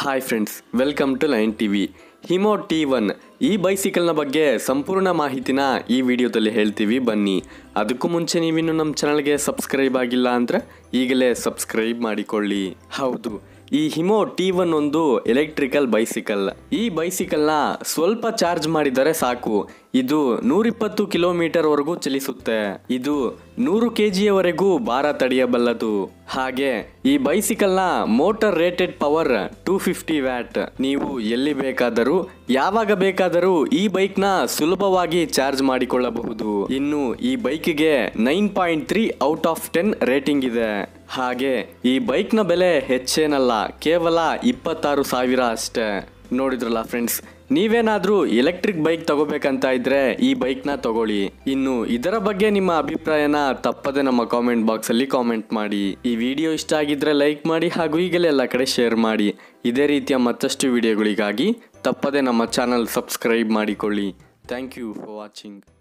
hi friends welcome to line T V Himo T one ಈ ಬೈಸಿಕಲ್ನ ಬಗ್ಗೆ ಸಂಪೂರ್ಣ ಮಾಹಿತಿನ ಈ ವಿಡಿಯೋದಲ್ಲಿ ಹೇಳ್ತೀವಿ ಬನ್ನಿ ಅದಕ್ಕೂ ಮುಂಚೆ ನೀವಿನ್ನು ನಮ್ಮ ಚಾನಲ್ಗೆ ಸಬ್ಸ್ಕ್ರೈಬ್ ಆಗಿಲ್ಲ ಅಂದರೆ ಈಗಲೇ ಸಬ್ಸ್ಕ್ರೈಬ್ ಮಾಡಿಕೊಳ್ಳಿ ಹೌದು ಈ ಹಿಮೋ ಟಿ ಒನ್ ಒಂದು ಎಲೆಕ್ಟ್ರಿಕಲ್ ಬೈಸಿಕಲ್ ಈ ಬೈಸಿಕಲ್ನ ಸ್ವಲ್ಪ ಚಾರ್ಜ್ ಮಾಡಿದರೆ ಸಾಕು ಇದು ನೂರಿಪ್ಪತ್ತು ಕಿಲೋಮೀಟರ್ ವರೆಗೂ ಚಲಿಸುತ್ತೆ ಇದು ನೂರು ಕೆಜಿಯವರೆಗೂ ಭಾರ ತಡೆಯಬಲ್ಲದು ಹಾಗೆ ಈ ಬೈಸಿಕಲ್ನ motor rated power two fifty watt ನೀವು ಎಲ್ಲಿ ಬೇಕಾದರೂ ಯಾವಾಗ ಬೇಕಾದರೂ ಈ ಬೈಕ್ನ ಸುಲಭವಾಗಿ ಚಾರ್ಜ್ ಮಾಡಿಕೊಳ್ಳಬಹುದು ಇನ್ನು ಈ ಬೈಕ್ಗೆ nine point three out of ten rating ಇದೆ ಹಾಗೆ ಈ ಬೈಕ್ನ ಬೆಲೆ ಹೆಚ್ಚೇನಲ್ಲ ಕೇವಲ ಇಪ್ಪತ್ತಾರು ಸಾವಿರ ಅಷ್ಟೇ ನೋಡಿದ್ರಲ್ಲ ಫ್ರೆಂಡ್ಸ್ ನೀವೇನಾದರೂ ಎಲೆಕ್ಟ್ರಿಕ್ ಬೈಕ್ ತಗೋಬೇಕಂತ ಇದ್ರೆ ಈ ಬೈಕ್ನ ತಗೊಳ್ಳಿ ಇನ್ನು ಇದರ ಬಗ್ಗೆ ನಿಮ್ಮ ಅಭಿಪ್ರಾಯನ ತಪ್ಪದೆ ನಮ್ಮ ಕಾಮೆಂಟ್ ಬಾಕ್ಸಲ್ಲಿ ಕಾಮೆಂಟ್ ಮಾಡಿ ಈ ವಿಡಿಯೋ ಇಷ್ಟ ಆಗಿದ್ರೆ ಲೈಕ್ ಮಾಡಿ ಹಾಗೂ ಈಗಲೇ ಎಲ್ಲ ಕಡೆ ಶೇರ್ ಮಾಡಿ ಇದೇ ರೀತಿಯ ಮತ್ತಷ್ಟು ವಿಡಿಯೋಗಳಿಗಾಗಿ ತಪ್ಪದೆ ನಮ್ಮ ಚಾನಲ್ ಸಬ್ಸ್ಕ್ರೈಬ್ ಮಾಡಿಕೊಳ್ಳಿ ಥ್ಯಾಂಕ್ ಯು ಫಾರ್ ವಾಚಿಂಗ್